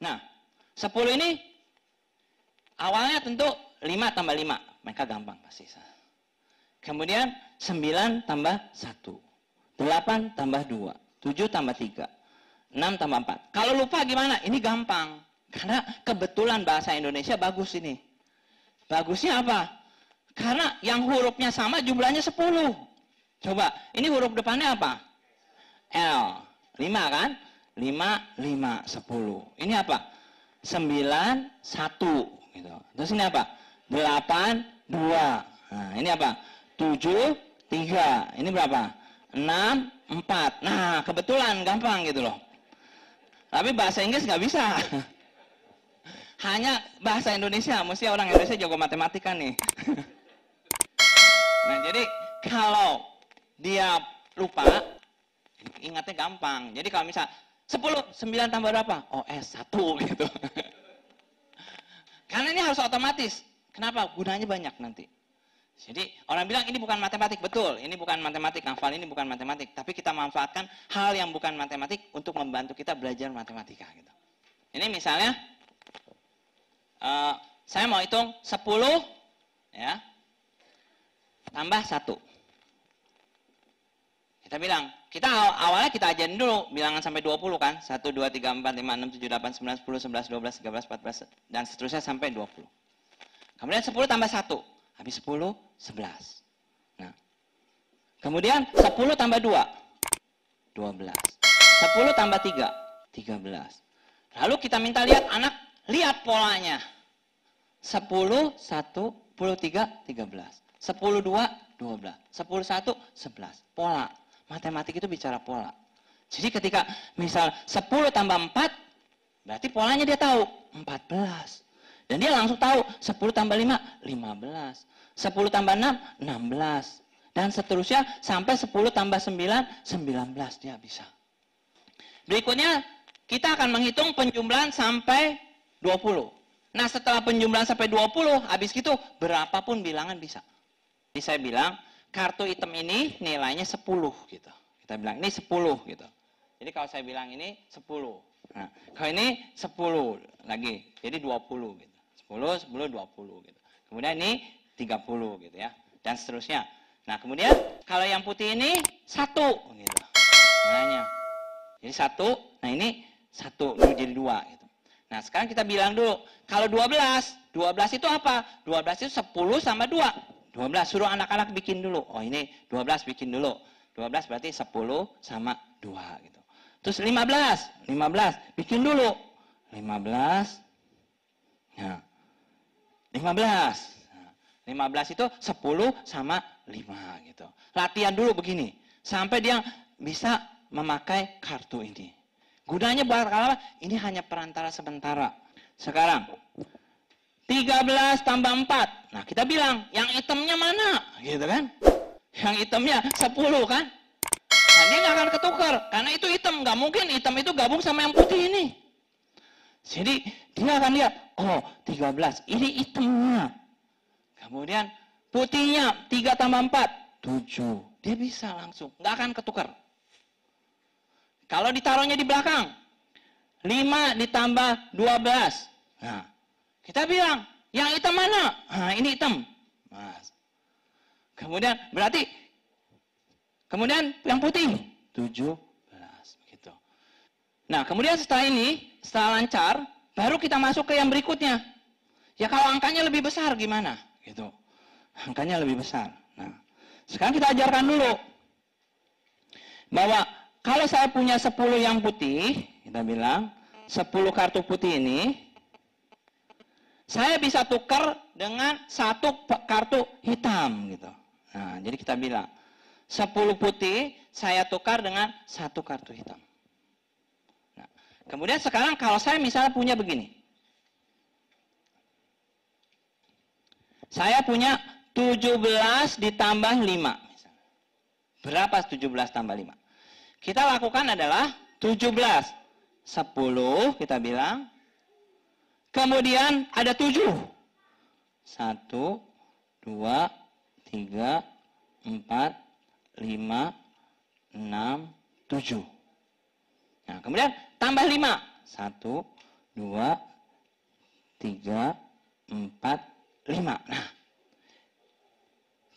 Nah, 10 ini awalnya tentu 5 tambah 5. Mereka gampang pasti. Kemudian 9 tambah 1. 8 tambah 2. 7 tambah 3. 6 tambah 4. Kalau lupa gimana? Ini gampang. Karena kebetulan bahasa Indonesia bagus ini. Bagusnya apa? Karena yang hurufnya sama jumlahnya 10. Coba, ini huruf depannya apa? L. 5 kan? 5, 5, 10. Ini apa? 9, 1. Gitu. Terus ini apa? 8, 2. Nah, ini apa? 7, 3. Ini berapa? 6, 4. Nah, kebetulan gampang gitu loh. Tapi bahasa Inggris nggak bisa. Hanya bahasa Indonesia. Mesti orang Indonesia jago matematika nih. nah, jadi kalau dia lupa, ingatnya gampang. Jadi kalau misal 10, 9 tambah berapa? Oh eh, S, 1 gitu. Karena ini harus otomatis. Kenapa? Gunanya banyak nanti. Jadi orang bilang ini bukan matematik, betul. Ini bukan matematik, hafal ini bukan matematik. Tapi kita manfaatkan hal yang bukan matematik untuk membantu kita belajar matematika. Gitu. Ini misalnya, uh, saya mau hitung 10 ya, tambah 1. Kita bilang, kita awalnya kita ajarin dulu bilangan sampai 20 kan. 1, 2, 3, 4, 5, 6, 7, 8, 9, 10, 11, 12, 13, 14, dan seterusnya sampai 20. Kemudian 10 tambah 1. Habis 10, 11. Nah. Kemudian 10 tambah 2. 12. 10 tambah 3. 13. Lalu kita minta lihat anak, lihat polanya. 10, 1, 10, 3, 13. 10, 2, 12. 10, 1, 11. Pola. Matematik itu bicara pola. Jadi ketika misal 10 tambah 4, berarti polanya dia tahu 14. Dan dia langsung tahu 10 tambah 5, 15. 10 tambah 6, 16. Dan seterusnya sampai 10 tambah 9, 19 dia bisa. Berikutnya kita akan menghitung penjumlahan sampai 20. Nah setelah penjumlahan sampai 20, habis itu berapapun bilangan bisa. Jadi saya bilang kartu item ini nilainya 10 gitu. Kita bilang ini 10 gitu. Jadi kalau saya bilang ini 10. Nah, kalau ini 10 lagi. Jadi 20 gitu. 10, 10, 20 gitu. Kemudian ini 30 gitu ya. Dan seterusnya. Nah, kemudian kalau yang putih ini 1 gitu. Nilainya. Jadi 1. nah ini 1 dulu jadi 2 gitu. Nah, sekarang kita bilang dulu, kalau 12, 12 itu apa? 12 itu 10 sama 2. 12 suruh anak-anak bikin dulu. Oh ini 12 bikin dulu. 12 berarti 10 sama 2 gitu. Terus 15, 15 bikin dulu. 15. Ya. 15. 15 ya. itu 10 sama 5 gitu. Latihan dulu begini sampai dia bisa memakai kartu ini. Gunanya buat apa? Ini hanya perantara sementara. Sekarang 13 tambah 4. Nah, kita bilang, yang itemnya mana? Gitu kan? Yang itemnya 10 kan? Nah, dia nggak akan ketukar. Karena itu item. Nggak mungkin item itu gabung sama yang putih ini. Jadi, dia akan lihat, oh, 13. Ini itemnya. Kemudian, putihnya 3 tambah 4. 7. Dia bisa langsung. Nggak akan ketukar. Kalau ditaruhnya di belakang, 5 ditambah 12. Nah, kita bilang, yang hitam mana? Nah, ini hitam. Mas. Kemudian berarti kemudian yang putih 17 begitu. Nah, kemudian setelah ini, setelah lancar, baru kita masuk ke yang berikutnya. Ya kalau angkanya lebih besar gimana? Gitu. Angkanya lebih besar. Nah, sekarang kita ajarkan dulu bahwa kalau saya punya 10 yang putih, kita bilang 10 kartu putih ini saya bisa tukar dengan satu kartu hitam gitu. Nah, jadi kita bilang 10 putih saya tukar dengan satu kartu hitam. Nah, kemudian sekarang kalau saya misalnya punya begini. Saya punya 17 ditambah 5. Berapa Berapa 17 tambah 5? Kita lakukan adalah 17. 10 kita bilang Kemudian ada tujuh. Satu, dua, tiga, empat, lima, enam, tujuh. Nah, kemudian tambah lima. Satu, dua, tiga, empat, lima. Nah,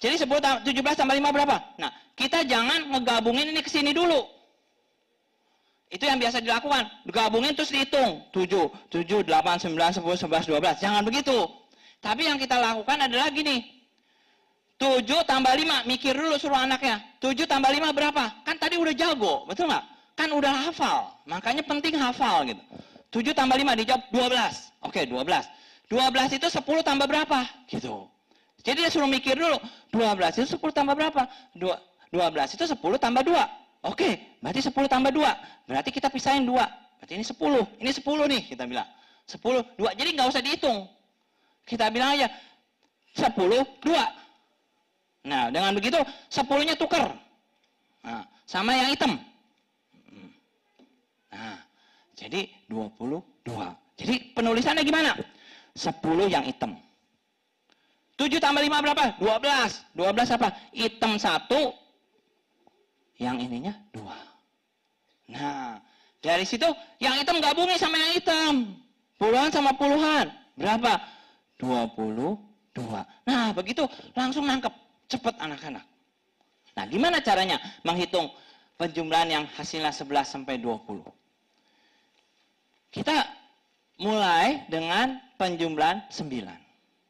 jadi tujuh belas tambah lima berapa? Nah, kita jangan ngegabungin ini ke sini dulu. Itu yang biasa dilakukan. Gabungin terus dihitung. 7, 7, 8, 9, 10, 11, 12. Jangan begitu. Tapi yang kita lakukan adalah gini. 7 tambah 5. Mikir dulu suruh anaknya. 7 tambah 5 berapa? Kan tadi udah jago. Betul nggak? Kan udah hafal. Makanya penting hafal gitu. 7 tambah 5 dijawab 12. Oke, 12. 12 itu 10 tambah berapa? Gitu. Jadi dia suruh mikir dulu. 12 itu 10 tambah berapa? 2, 12 itu 10 tambah 2. Oke, berarti 10 tambah 2. Berarti kita pisahin 2. Berarti ini 10. Ini 10 nih kita bilang. 10, 2. Jadi nggak usah dihitung. Kita bilang aja 10, 2. Nah, dengan begitu 10-nya tuker. Nah, sama yang hitam. Nah, jadi 22. Jadi penulisannya gimana? 10 yang hitam. 7 tambah 5 berapa? 12. 12 apa? Hitam 1, yang ininya dua. Nah, dari situ yang hitam gabungin sama yang hitam. Puluhan sama puluhan. Berapa? 22. Nah, begitu langsung nangkep. Cepat anak-anak. Nah, gimana caranya menghitung penjumlahan yang hasilnya 11 sampai 20? Kita mulai dengan penjumlahan 9.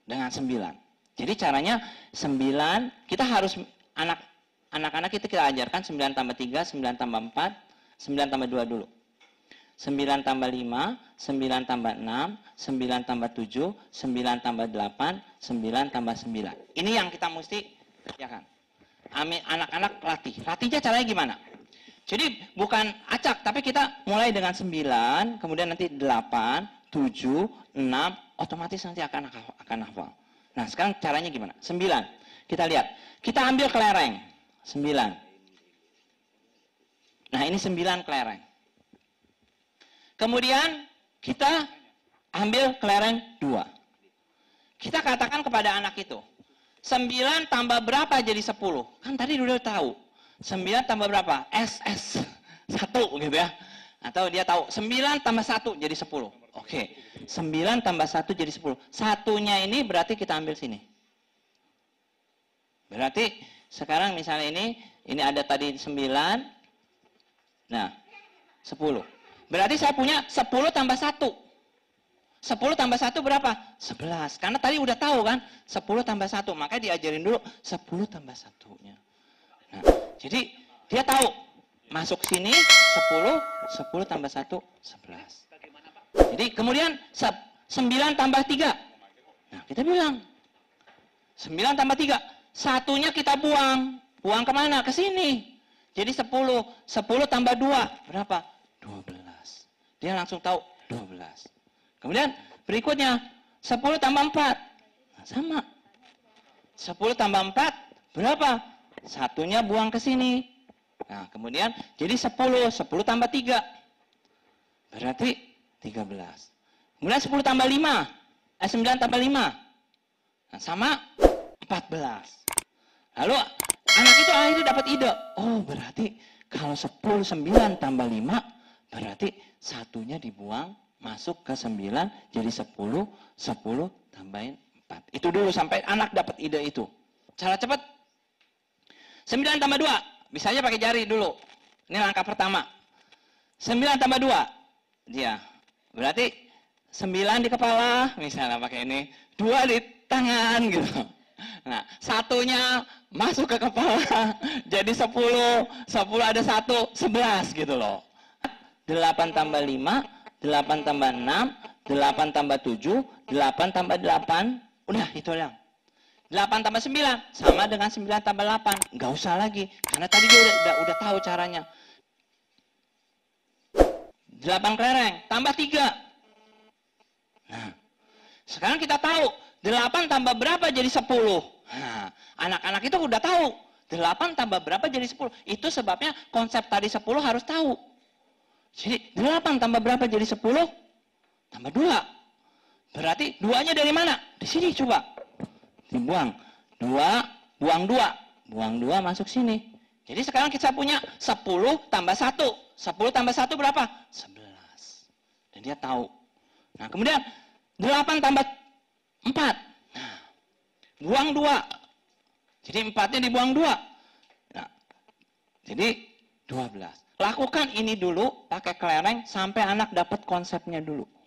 Dengan 9. Jadi caranya 9, kita harus anak anak-anak kita kita ajarkan 9 tambah 3, 9 tambah 4, 9 tambah 2 dulu. 9 tambah 5, 9 tambah 6, 9 tambah 7, 9 tambah 8, 9 tambah 9. Ini yang kita mesti ya kan. Anak-anak latih. Latihnya caranya gimana? Jadi bukan acak, tapi kita mulai dengan 9, kemudian nanti 8, 7, 6, otomatis nanti akan akan hafal. Nah, sekarang caranya gimana? 9. Kita lihat. Kita ambil kelereng. Sembilan. Nah ini sembilan kelereng. Kemudian kita ambil kelereng dua. Kita katakan kepada anak itu, sembilan tambah berapa jadi sepuluh? Kan tadi udah tahu. Sembilan tambah berapa? SS. Satu gitu ya. Atau dia tahu, sembilan tambah satu jadi sepuluh. Oke, sembilan tambah satu jadi sepuluh. Satunya ini berarti kita ambil sini. Berarti sekarang misalnya ini, ini ada tadi 9. Nah, 10. Berarti saya punya 10 tambah 1. 10 tambah 1 berapa? 11. Karena tadi udah tahu kan, 10 tambah 1. Makanya diajarin dulu 10 tambah 1-nya. Nah, jadi dia tahu masuk sini 10, 10 tambah 1, 11. Jadi kemudian 9 tambah 3. Nah, kita bilang 9 tambah 3 satunya kita buang. Buang kemana? Ke sini. Jadi 10. 10 tambah 2. Berapa? 12. Dia langsung tahu 12. Kemudian berikutnya. 10 tambah 4. Nah, sama. 10 tambah 4. Berapa? Satunya buang ke sini. Nah, kemudian jadi 10. 10 tambah 3. Berarti 13. Kemudian 10 tambah 5. Eh, 9 tambah 5. Nah, sama 14. Lalu anak itu akhirnya dapat ide. Oh berarti kalau 10, 9 tambah 5 berarti satunya dibuang masuk ke 9 jadi 10, 10 tambahin 4. Itu dulu sampai anak dapat ide itu. Cara cepat. 9 tambah 2. Bisa aja pakai jari dulu. Ini langkah pertama. 9 tambah 2. Dia. Berarti 9 di kepala, misalnya pakai ini. 2 di tangan gitu. Nah, satunya masuk ke kepala, jadi 10, 10 ada 1, 11 gitu loh. 8 tambah 5, 8 tambah 6, 8 tambah 7, 8 tambah 8, udah itu yang. 8 tambah 9, sama dengan 9 tambah 8. Nggak usah lagi, karena tadi dia udah, udah, udah tahu caranya. 8 kelereng, tambah 3. Nah, sekarang kita tahu 8 tambah berapa jadi 10? anak anak nah, itu udah tahu. 8 tambah berapa jadi 10? Itu sebabnya konsep tadi 10 harus tahu. Jadi 8 tambah berapa jadi 10? Tambah 2. Berarti 2-nya dari mana? Di sini coba. Dibuang. 2, buang 2. Buang 2 masuk sini. Jadi sekarang kita punya 10 tambah 1. 10 tambah 1 berapa? 11. Dan dia tahu. Nah kemudian 8 tambah Empat. buang dua. Jadi empatnya dibuang dua. Nah, jadi dua belas. Lakukan ini dulu pakai kelereng sampai anak dapat konsepnya dulu.